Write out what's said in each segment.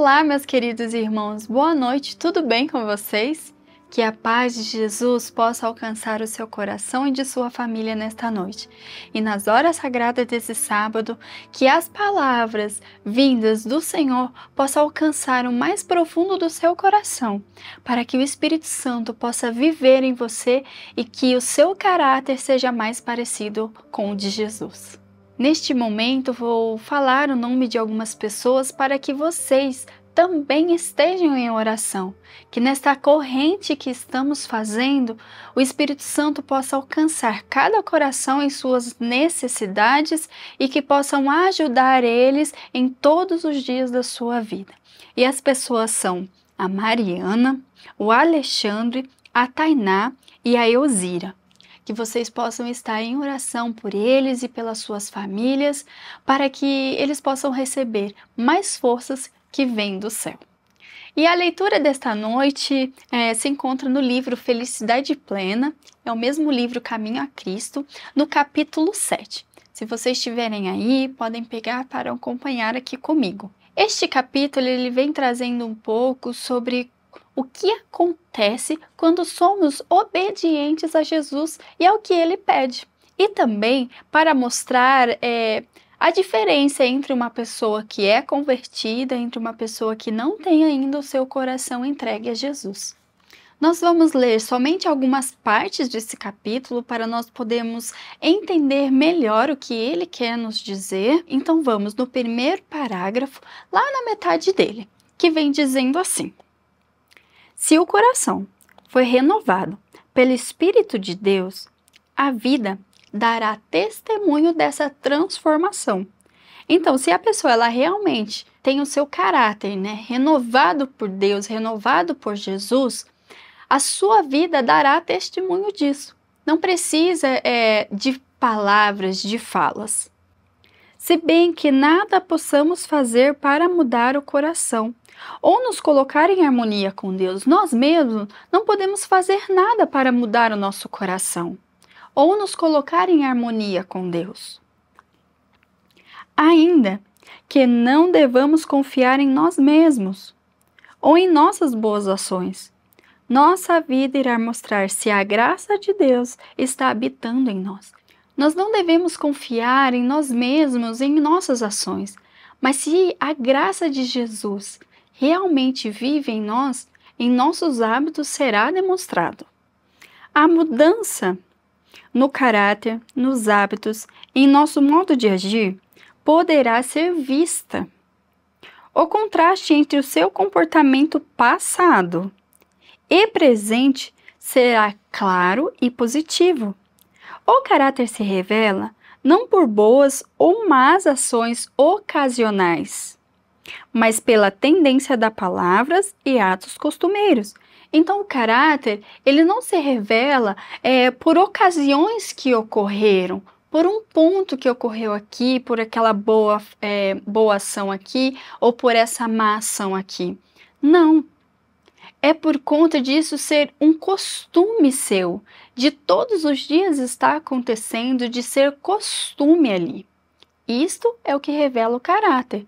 Olá, meus queridos irmãos, boa noite, tudo bem com vocês? Que a paz de Jesus possa alcançar o seu coração e de sua família nesta noite. E nas horas sagradas desse sábado, que as palavras vindas do Senhor possam alcançar o mais profundo do seu coração, para que o Espírito Santo possa viver em você e que o seu caráter seja mais parecido com o de Jesus. Neste momento, vou falar o nome de algumas pessoas para que vocês também estejam em oração, que nesta corrente que estamos fazendo, o Espírito Santo possa alcançar cada coração em suas necessidades e que possam ajudar eles em todos os dias da sua vida. E as pessoas são a Mariana, o Alexandre, a Tainá e a Elzira que vocês possam estar em oração por eles e pelas suas famílias, para que eles possam receber mais forças que vêm do céu. E a leitura desta noite é, se encontra no livro Felicidade Plena, é o mesmo livro Caminho a Cristo, no capítulo 7. Se vocês estiverem aí, podem pegar para acompanhar aqui comigo. Este capítulo ele vem trazendo um pouco sobre o que acontece quando somos obedientes a Jesus e ao que ele pede. E também para mostrar é, a diferença entre uma pessoa que é convertida, entre uma pessoa que não tem ainda o seu coração entregue a Jesus. Nós vamos ler somente algumas partes desse capítulo para nós podermos entender melhor o que ele quer nos dizer. Então vamos no primeiro parágrafo, lá na metade dele, que vem dizendo assim: se o coração foi renovado pelo Espírito de Deus, a vida dará testemunho dessa transformação. Então, se a pessoa ela realmente tem o seu caráter, né, renovado por Deus, renovado por Jesus, a sua vida dará testemunho disso. Não precisa é, de palavras, de falas. Se bem que nada possamos fazer para mudar o coração, ou nos colocar em harmonia com Deus, nós mesmos não podemos fazer nada para mudar o nosso coração ou nos colocar em harmonia com Deus. Ainda que não devamos confiar em nós mesmos ou em nossas boas ações, nossa vida irá mostrar se a graça de Deus está habitando em nós. Nós não devemos confiar em nós mesmos, em nossas ações, mas se a graça de Jesus realmente vive em nós, em nossos hábitos será demonstrado. A mudança no caráter, nos hábitos, em nosso modo de agir, poderá ser vista. O contraste entre o seu comportamento passado e presente será claro e positivo. O caráter se revela não por boas ou más ações ocasionais, mas pela tendência das palavras e atos costumeiros. Então, o caráter ele não se revela é, por ocasiões que ocorreram, por um ponto que ocorreu aqui, por aquela boa, é, boa ação aqui ou por essa má ação aqui. Não. É por conta disso ser um costume seu, de todos os dias estar acontecendo, de ser costume ali. Isto é o que revela o caráter.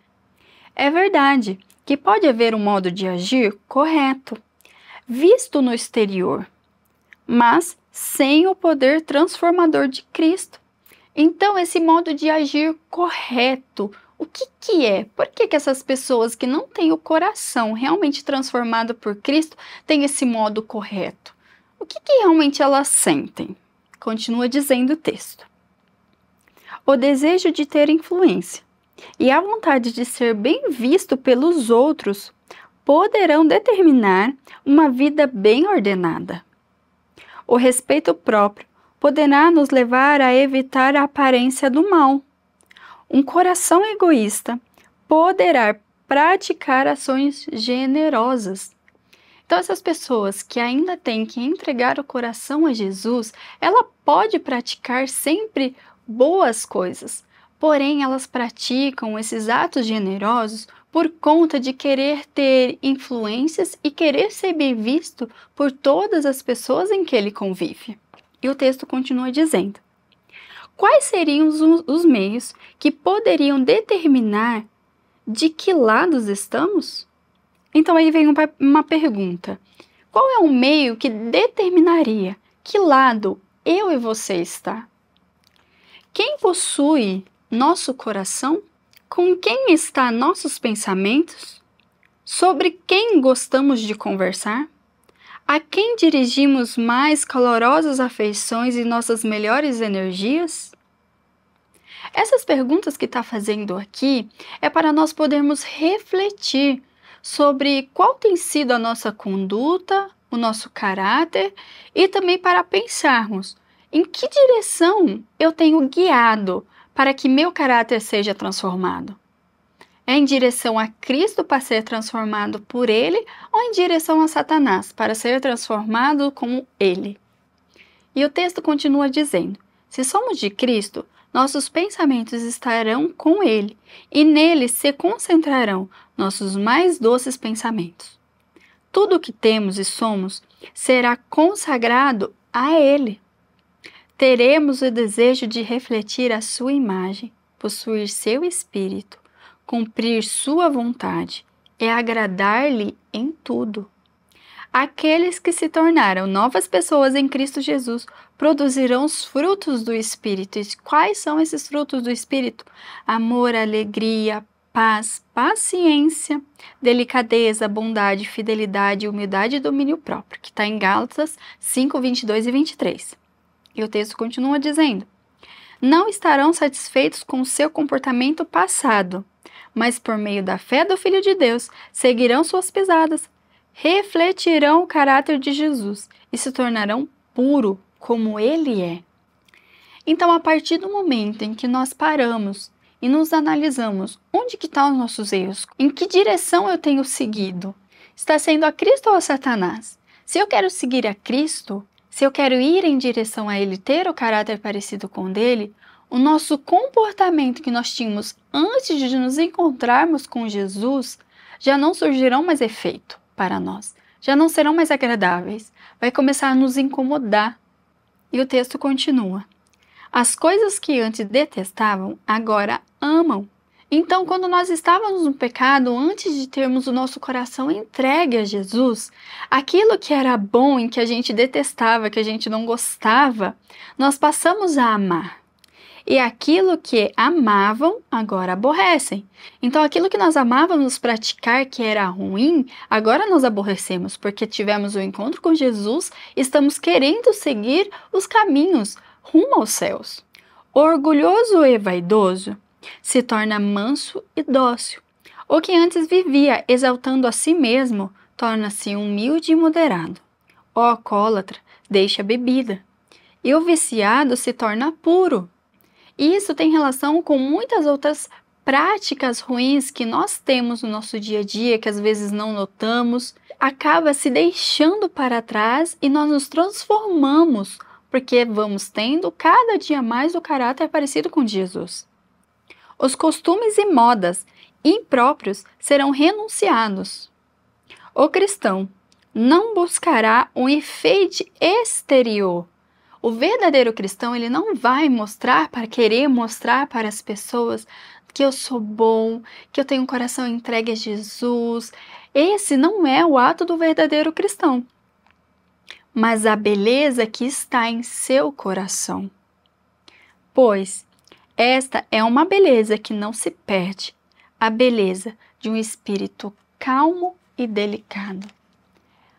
É verdade que pode haver um modo de agir correto, visto no exterior, mas sem o poder transformador de Cristo. Então, esse modo de agir correto, o que, que é? Por que, que essas pessoas que não têm o coração realmente transformado por Cristo têm esse modo correto? O que, que realmente elas sentem? Continua dizendo o texto. O desejo de ter influência e a vontade de ser bem visto pelos outros poderão determinar uma vida bem ordenada. O respeito próprio poderá nos levar a evitar a aparência do mal. Um coração egoísta poderá praticar ações generosas. Então, essas pessoas que ainda têm que entregar o coração a Jesus, ela pode praticar sempre boas coisas, porém elas praticam esses atos generosos por conta de querer ter influências e querer ser bem visto por todas as pessoas em que ele convive. E o texto continua dizendo: Quais seriam os, os meios que poderiam determinar de que lados estamos? Então aí vem uma pergunta: qual é o meio que determinaria que lado eu e você está? Quem possui nosso coração? Com quem está nossos pensamentos? Sobre quem gostamos de conversar? A quem dirigimos mais calorosas afeições e nossas melhores energias? Essas perguntas que está fazendo aqui é para nós podermos refletir sobre qual tem sido a nossa conduta, o nosso caráter e também para pensarmos em que direção eu tenho guiado para que meu caráter seja transformado? É em direção a Cristo para ser transformado por Ele ou em direção a Satanás para ser transformado como Ele? E o texto continua dizendo: Se somos de Cristo, nossos pensamentos estarão com Ele e nele se concentrarão nossos mais doces pensamentos. Tudo o que temos e somos será consagrado a Ele teremos o desejo de refletir a sua imagem, possuir seu espírito, cumprir sua vontade, e agradar-lhe em tudo. Aqueles que se tornaram novas pessoas em Cristo Jesus produzirão os frutos do Espírito. E quais são esses frutos do Espírito? Amor, alegria, paz, paciência, delicadeza, bondade, fidelidade, humildade e domínio próprio, que está em Gálatas 5, 22 e 23. E o texto continua dizendo: Não estarão satisfeitos com o seu comportamento passado, mas por meio da fé do Filho de Deus seguirão suas pisadas, refletirão o caráter de Jesus e se tornarão puro como ele é. Então, a partir do momento em que nós paramos e nos analisamos onde que estão tá os nossos erros, em que direção eu tenho seguido, está sendo a Cristo ou a Satanás? Se eu quero seguir a Cristo, se eu quero ir em direção a ele ter o caráter parecido com o dele, o nosso comportamento que nós tínhamos antes de nos encontrarmos com Jesus já não surgirão mais efeito para nós, já não serão mais agradáveis, vai começar a nos incomodar. E o texto continua: As coisas que antes detestavam, agora amam, então, quando nós estávamos no pecado, antes de termos o nosso coração entregue a Jesus, aquilo que era bom e que a gente detestava, que a gente não gostava, nós passamos a amar. E aquilo que amavam, agora aborrecem. Então, aquilo que nós amávamos praticar, que era ruim, agora nós aborrecemos, porque tivemos o um encontro com Jesus, estamos querendo seguir os caminhos rumo aos céus. Orgulhoso e vaidoso se torna manso e dócil. O que antes vivia exaltando a si mesmo torna-se humilde e moderado. O alcoólatra deixa a bebida. E o viciado se torna puro. isso tem relação com muitas outras práticas ruins que nós temos no nosso dia a dia, que às vezes não notamos, acaba se deixando para trás e nós nos transformamos, porque vamos tendo cada dia mais o caráter parecido com Jesus os costumes e modas impróprios serão renunciados. O cristão não buscará um efeito exterior. O verdadeiro cristão, ele não vai mostrar para querer mostrar para as pessoas que eu sou bom, que eu tenho um coração entregue a Jesus. Esse não é o ato do verdadeiro cristão. Mas a beleza que está em seu coração. Pois esta é uma beleza que não se perde, a beleza de um espírito calmo e delicado.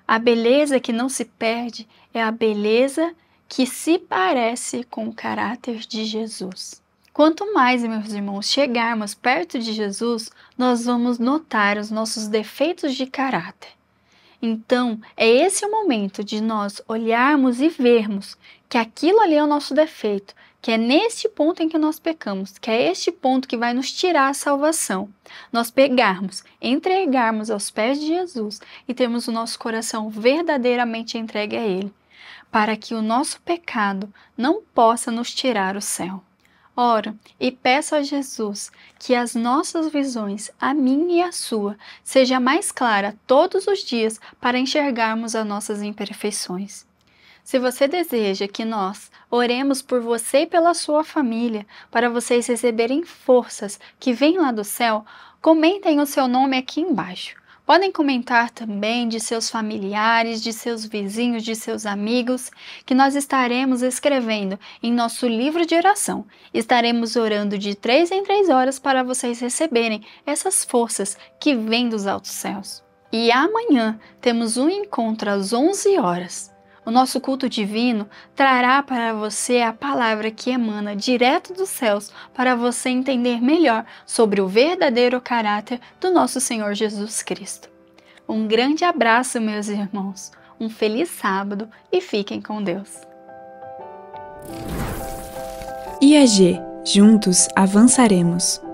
A beleza que não se perde é a beleza que se parece com o caráter de Jesus. Quanto mais, meus irmãos, chegarmos perto de Jesus, nós vamos notar os nossos defeitos de caráter. Então, é esse o momento de nós olharmos e vermos que aquilo ali é o nosso defeito, que é neste ponto em que nós pecamos, que é este ponto que vai nos tirar a salvação. Nós pegarmos, entregarmos aos pés de Jesus e termos o nosso coração verdadeiramente entregue a Ele, para que o nosso pecado não possa nos tirar o céu. Oro e peço a Jesus que as nossas visões, a minha e a sua, seja mais clara todos os dias para enxergarmos as nossas imperfeições. Se você deseja que nós oremos por você e pela sua família, para vocês receberem forças que vêm lá do céu, comentem o seu nome aqui embaixo. Podem comentar também de seus familiares, de seus vizinhos, de seus amigos, que nós estaremos escrevendo em nosso livro de oração. Estaremos orando de três em três horas para vocês receberem essas forças que vêm dos altos céus. E amanhã temos um encontro às 11 horas. O nosso culto divino trará para você a palavra que emana direto dos céus para você entender melhor sobre o verdadeiro caráter do nosso Senhor Jesus Cristo. Um grande abraço, meus irmãos. Um feliz sábado e fiquem com Deus. IAG Juntos avançaremos.